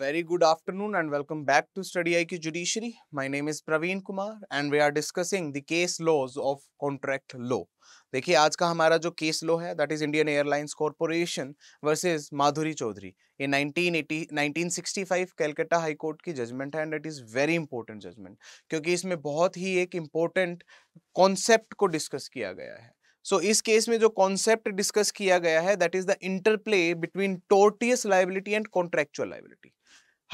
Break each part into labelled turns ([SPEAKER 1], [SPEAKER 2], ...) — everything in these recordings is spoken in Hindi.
[SPEAKER 1] Very good afternoon and welcome back to study IQ judiciary my name is Praveen Kumar and we are discussing the case laws of contract law देखिए आज का हमारा जो केस लॉ है that is Indian airlines corporation versus Madhuri Chaudhary ये 1980 1965 कलकत्ता हाई कोर्ट की जजमेंट है and it is very important judgement क्योंकि इसमें बहुत ही एक इम्पोर्टेंट कॉन्सेप्ट को डिस्कस किया गया है सो so, इस केस में जो कॉन्सेप्ट डिस्कस किया गया है that is the interplay between tortious liability and contractual liability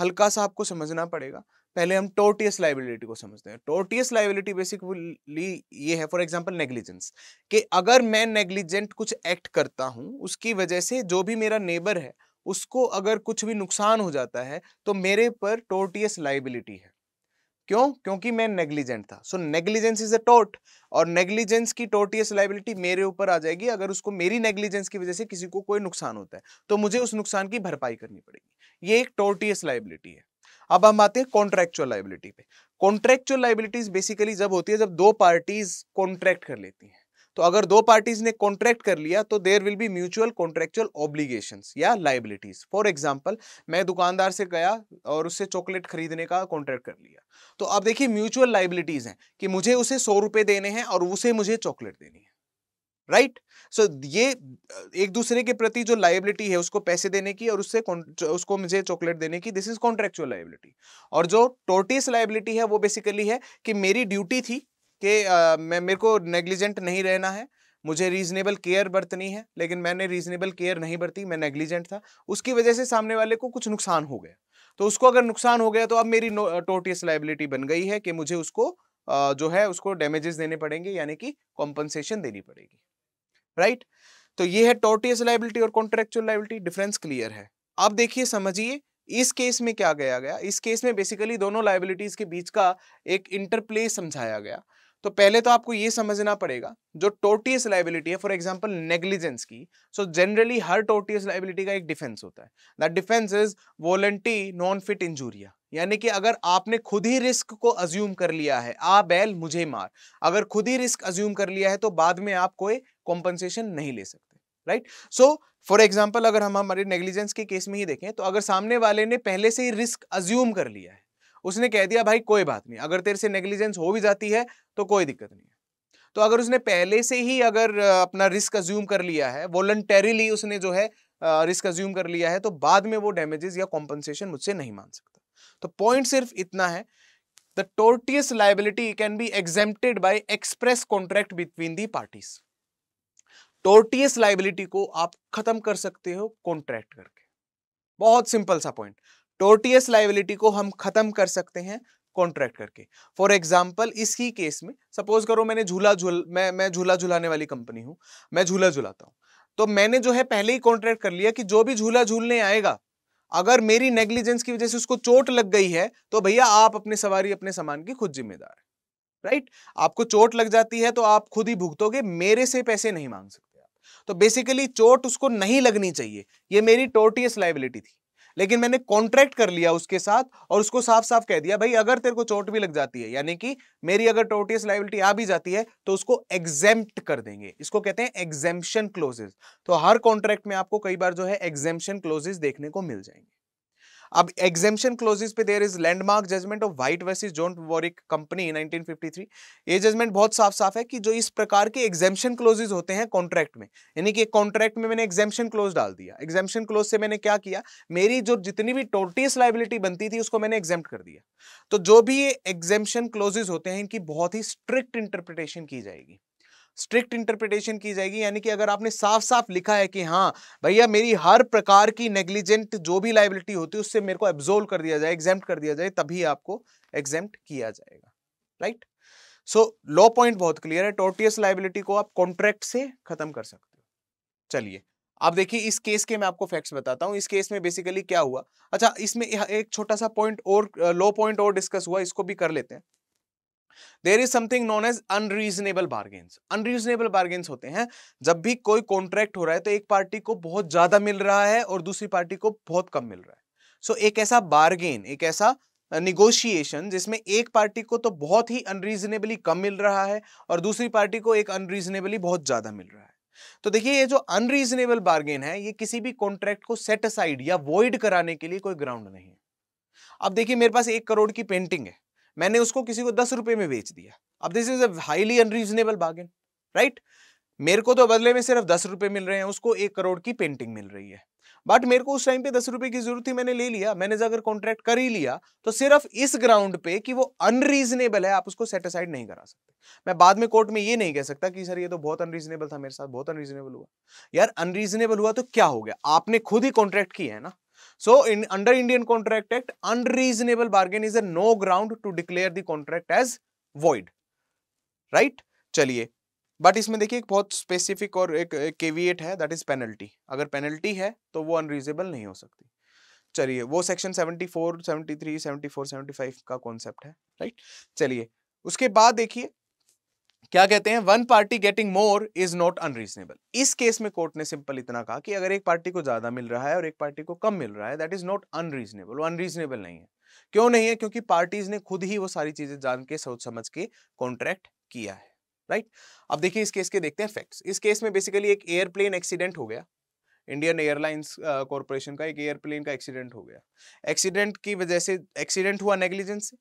[SPEAKER 1] हल्का सा आपको समझना पड़ेगा पहले हम टोटियस लाइबिलिटी को समझते हैं टोटियस लाइबिलिटी बेसिकली ये है फॉर एग्जांपल नेग्लिजेंस कि अगर मैं नेग्लिजेंट कुछ एक्ट करता हूँ उसकी वजह से जो भी मेरा नेबर है उसको अगर कुछ भी नुकसान हो जाता है तो मेरे पर टोटियस लाइबिलिटी है क्यों क्योंकि मैं नेग्लिजेंट था सो नेग्लिजेंस इज अ टोट और नेग्लिजेंस की टोटियस लाइबिलिटी मेरे ऊपर आ जाएगी अगर उसको मेरी नेग्लिजेंस की वजह से किसी को कोई नुकसान होता है तो मुझे उस नुकसान की भरपाई करनी पड़ेगी ये एक टोटियस लाइबिलिटी है अब हम आते हैं कॉन्ट्रेक्चुअल लाइबिलिटी पे कॉन्ट्रेक्चुअल लाइबिलिटीज बेसिकली जब होती है जब दो पार्टीज कॉन्ट्रैक्ट कर लेती हैं तो अगर दो पार्टीज ने कॉन्ट्रैक्ट कर लिया तो there will be mutual contractual obligation या लाइबिलिटीज फॉर एग्जाम्पल मैं दुकानदार से गया और उससे चॉकलेट खरीदने का कॉन्ट्रैक्ट कर लिया तो अब देखिए म्यूचुअल लाइबिलिटीज हैं कि मुझे उसे सौ रुपए देने हैं और उसे मुझे चॉकलेट देनी है राइट right? सो so, ये एक दूसरे के प्रति जो लाइबिलिटी है उसको पैसे देने की और उससे उसको मुझे चॉकलेट देने की दिस इज कॉन्ट्रेक्चुअल लाइबिलिटी और जो टोर्टिस लाइबिलिटी है वो बेसिकली है कि मेरी ड्यूटी थी कि मैं मेरे को नेग्लिजेंट नहीं रहना है मुझे रीजनेबल केयर बरतनी है लेकिन मैंने रीजनेबल केयर नहीं बरती मैं नेग्लिजेंट था उसकी वजह से सामने वाले को कुछ नुकसान हो गया तो उसको अगर नुकसान हो गया तो अब मेरी टोटियस लाइबिलिटी बन गई है कि मुझे उसको जो है उसको डैमेजेस देने पड़ेंगे यानी कि कॉम्पनसेशन देनी पड़ेगी राइट तो ये है टोटियस लाइबिलिटी और कॉन्ट्रेक्चुअल लाइबिलिटी डिफरेंस क्लियर है अब देखिए समझिए इस केस में क्या गया गया इस केस में बेसिकली दोनों लाइबिलिटीज के बीच का एक इंटरप्ले समझाया गया तो पहले तो आपको ये समझना पड़ेगा जो टोटियस लाइबिलिटी है फॉर एग्जाम्पल नेग्लिजेंस की सो जनरली हर टोटियस लाइबिलिटी का एक डिफेंस होता है that defence is volenti non fit injuria यानी कि अगर आपने खुद ही रिस्क को अज्यूम कर लिया है आ बैल मुझे मार अगर खुद ही रिस्क अज्यूम कर लिया है तो बाद में आप कोई कॉम्पनसेशन नहीं ले सकते राइट सो फॉर एग्जाम्पल अगर हम हमारे नेग्लिजेंस के केस में ही देखें तो अगर सामने वाले ने पहले से ही रिस्क अज्यूम कर लिया है उसने कह दिया भाई कोई बात नहीं अगर तेरे से नेग्लिजेंस हो भी जाती है तो कोई दिक्कत नहीं है तो अगर उसने पहले से ही अगर अपना रिस्क अज्यूम कर लिया है वॉलंटेरिली उसने जो है रिस्क अज्यूम कर लिया है तो बाद में वो डैमेजेस या कॉम्पनसेशन मुझसे नहीं मान सकता तो पॉइंट सिर्फ इतना है the tortious liability can be exempted by express contract between the parties tortious liability को आप खत्म कर सकते हो कॉन्ट्रैक्ट करके बहुत सिंपल सा पॉइंट टोर्टियस लाइबिलिटी को हम खत्म कर सकते हैं कॉन्ट्रैक्ट करके फॉर एग्जाम्पल इसी केस में सपोज करो मैंने झूला झूल मैं मैं झूला झुलाने वाली कंपनी हूँ मैं झूला झुलाता हूँ तो मैंने जो है पहले ही कॉन्ट्रैक्ट कर लिया कि जो भी झूला झूलने आएगा अगर मेरी नेग्लिजेंस की वजह से उसको चोट लग गई है तो भैया आप अपने सवारी अपने सामान की खुद जिम्मेदार है राइट आपको चोट लग जाती है तो आप खुद ही भुगतोगे मेरे से पैसे नहीं मांग सकते आप तो बेसिकली चोट उसको नहीं लगनी चाहिए ये मेरी टोटियस लाइबिलिटी थी लेकिन मैंने कॉन्ट्रैक्ट कर लिया उसके साथ और उसको साफ साफ कह दिया भाई अगर तेरे को चोट भी लग जाती है यानी कि मेरी अगर टोटियस लाइबिलिटी आ भी जाती है तो उसको एग्जेम्प्ट कर देंगे इसको कहते हैं एग्जेम्पन क्लोजेज तो हर कॉन्ट्रैक्ट में आपको कई बार जो है एग्जेम्पन क्लोजेज देखने को मिल जाएंगे अब एग्जेम्शन क्लोजेस पे there is landmark judgement of White versus John Warwick company 1953 ये जजमेंट बहुत साफ साफ है कि जो इस प्रकार के एग्जेम्शन क्लोजेस होते हैं कॉन्ट्रैक्ट में यानी कि कॉन्ट्रैक्ट में मैंने एग्जेम्शन क्लोज डाल दिया एग्जेम्शन क्लोज से मैंने क्या किया मेरी जो जितनी भी टोटियस लाइबिलिटी बनती थी उसको मैंने एग्जेम्प्ट कर दिया तो जो भी ये एग्जेम्पन क्लोजेज होते हैं इनकी बहुत ही स्ट्रिक्ट इंटरप्रिटेशन की जाएगी स्ट्रिक्ट इंटरप्रिटेशन की जाएगी यानी कि अगर आपने साफ साफ लिखा है कि हाँ भैया मेरी हर प्रकार की नेग्लिजेंट जो भी लाइबिलिटी होती है उससे मेरे को एब्जोल्व कर दिया जाए एग्जाम कर दिया जाए तभी आपको एग्जाम किया जाएगा राइट सो लॉ पॉइंट बहुत क्लियर है टोर्टियस लाइबिलिटी को आप कॉन्ट्रैक्ट से खत्म कर सकते हो चलिए आप देखिए इस केस के मैं आपको फैक्ट्स बताता हूँ इस केस में बेसिकली क्या हुआ अच्छा इसमें एक छोटा सा पॉइंट और लो पॉइंट और डिस्कस हुआ इसको भी कर लेते हैं there is something known as unreasonable bargains unreasonable bargains होते हैं जब भी कोई कॉन्ट्रैक्ट हो रहा है तो एक पार्टी को बहुत ज्यादा मिल रहा है और दूसरी पार्टी को बहुत कम मिल रहा है सो so, एक ऐसा बार्गेन एक ऐसा निगोशिएशन जिसमें एक पार्टी को तो बहुत ही अनरीजनेबली कम मिल रहा है और दूसरी पार्टी को एक अनरीजनेबली बहुत ज्यादा मिल रहा है तो देखिए ये जो अनरीजनेबल बार्गेन है ये किसी भी कॉन्ट्रैक्ट को सेट असाइड या वॉइड कराने के लिए कोई ग्राउंड नहीं है अब देखिए मेरे पास एक करोड़ की पेंटिंग है मैंने उसको किसी को दस रुपए में बेच दिया अब this is a highly unreasonable bargain right मेरे को तो बदले में सिर्फ दस रुपए मिल रहे हैं उसको एक करोड़ की पेंटिंग मिल रही है बट मेरे को उस टाइम पे दस रुपए की जरूरत थी मैंने ले लिया मैंने अगर कॉन्ट्रैक्ट कर ही लिया तो सिर्फ इस ग्राउंड पे कि वो अनरीजनेबल है आप उसको सेटिसाइड नहीं करा सकते मैं बाद में कोर्ट में ये नहीं कह सकता कि सर ये तो बहुत अनरीजनेबल था मेरे साथ बहुत अनरीजनेबल हुआ यार अनरीजनेबल हुआ तो क्या हो गया आपने खुद ही कॉन्ट्रैक्ट किया है ना So in under Indian Contract Act, unreasonable bargain is a no ground to declare the contract as void. Right? चलिए बट इसमें देखिए एक बहुत स्पेसिफिक और एक केवीएट है दैट इज पेनल्टी अगर पेनल्टी है तो वो अनरीजनेबल नहीं हो सकती चलिए वो सेक्शन 74, 73, 74, 75 का कॉन्सेप्ट है राइट चलिए उसके बाद देखिए क्या कहते हैं one party getting more is not unreasonable इस केस में कोर्ट ने सिंपल इतना कहा कि अगर एक पार्टी को ज्यादा मिल रहा है और एक पार्टी को कम मिल रहा है दैट इज नॉट अनरीजनेबल वो अनरीजनेबल नहीं है क्यों नहीं है क्योंकि पार्टीज ने खुद ही वो सारी चीजें जान के सोच समझ के कॉन्ट्रैक्ट किया है राइट right? अब देखिए इस केस के देखते हैं फैक्ट्स इस केस में बेसिकली एक एयरप्लेन एक्सीडेंट हो गया इंडियन एयरलाइंस कॉरपोरेशन का एक एयरप्लेन का एक्सीडेंट हो गया एक्सीडेंट की वजह से एक्सीडेंट हुआ नेग्लिजेंस से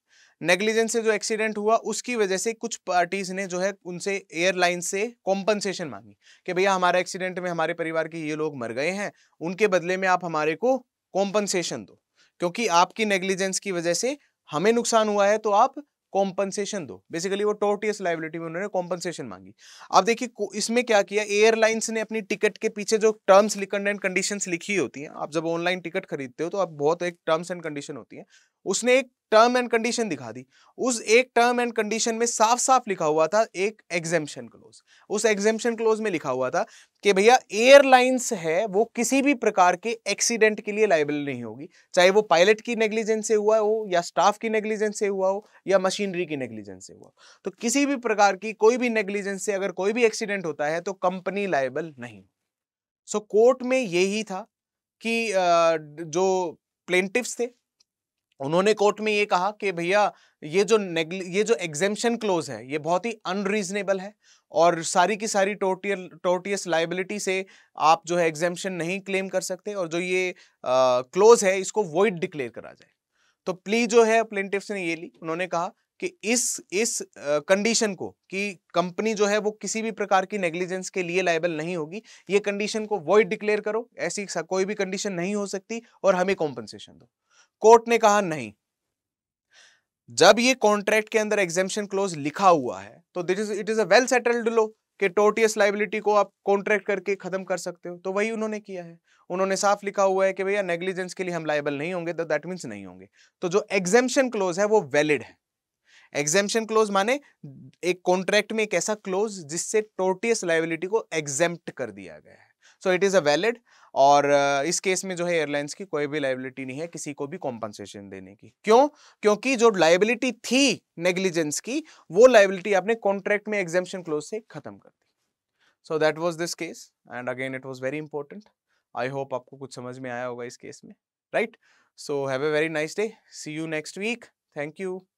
[SPEAKER 1] नेग्लिजेंस से जो एक्सीडेंट हुआ उसकी वजह से कुछ पार्टीज ने जो है उनसे एयरलाइंस से कॉम्पनसेशन मांगी कि भैया हमारे एक्सीडेंट में हमारे परिवार के ये लोग मर गए हैं उनके बदले में आप हमारे को कॉम्पनसेशन दो क्योंकि आपकी नेग्लिजेंस की वजह से हमें नुकसान हुआ है तो आप कॉम्पनसेशन दो बेसिकली वो टोटियस लाइबिलिटी में उन्होंने कॉम्पनसेशन मांगी अब देखिए इसमें क्या किया एयरलाइंस ने अपनी टिकट के पीछे जो टर्म्स एंड कंडीशंस लिखी होती हैं आप जब ऑनलाइन टिकट खरीदते हो तो आप बहुत एक टर्म्स एंड कंडीशन होती है उसने एक टर्म एंड कंडीशन दिखा दी उस एक टर्म एंड कंडीशन में साफ साफ लिखा हुआ था एक एग्जेम्पन क्लोज उस एग्जेम्पन क्लोज में लिखा हुआ था कि भैया एयरलाइंस है वो किसी भी प्रकार के एक्सीडेंट के लिए लाइबल नहीं होगी चाहे वो पायलट की नेग्लिजेंस से हुआ हो या स्टाफ की नेग्लिजेंस से हुआ हो या मशीनरी की नेग्लिजेंस से हुआ हो तो किसी भी प्रकार की कोई भी नेग्लिजेंस से अगर कोई भी एक्सीडेंट होता है तो कंपनी लाइबल नहीं सो so, कोर्ट में यही था कि जो प्लेंटिव्स थे उन्होंने कोर्ट में ये कहा कि भैया ये जो ये जो एग्जेम्पन क्लोज है ये बहुत ही अनरीजनेबल है और सारी की सारी टोटियल टोटियस लाइबिलिटी से आप जो है एग्जेम्पन नहीं क्लेम कर सकते और जो ये क्लोज है इसको वॉइड डिक्लेयर करा जाए तो प्ली जो है प्लेंटिफ्स ने ये ली उन्होंने कहा कि इस इस कंडीशन को कि कंपनी जो है वो किसी भी प्रकार की नेग्लिजेंस के लिए लाइबल नहीं होगी ये कंडीशन को वॉइड डिक्लेयर करो ऐसी कोई भी कंडीशन नहीं हो सकती और हमें कॉम्पनसेशन दो कोर्ट ने कहा नहीं जब ये कॉन्ट्रैक्ट के अंदर एग्जेम्पन क्लोज लिखा हुआ है तो that is it is a well settled law कि टोटियस लाइबिलिटी को आप कॉन्ट्रैक्ट करके खत्म कर सकते हो तो वही उन्होंने किया है उन्होंने साफ लिखा हुआ है कि भैया नेग्लिजेंस के लिए हम लाइबल नहीं होंगे तो दैट मीन्स नहीं होंगे तो जो एग्जेम्पन क्लोज है वो वैलिड है एग्जेम्पन क्लोज माने एक कॉन्ट्रैक्ट में एक ऐसा क्लोज जिससे टोटियस लाइबिलिटी को एग्जेम्प्ट कर दिया गया है so it is a valid और इस केस में जो है एयरलाइंस की कोई भी लाइबिलिटी नहीं है किसी को भी कॉम्पनसेशन देने की क्यों क्योंकि जो लाइबिलिटी थी नेग्लिजेंस की वो लाइबिलिटी आपने कॉन्ट्रैक्ट में एग्जामेशन क्लोज से खत्म कर दी so that was this case and again it was very important I hope आपको कुछ समझ में आया होगा इस केस में right so have a very nice day see you next week thank you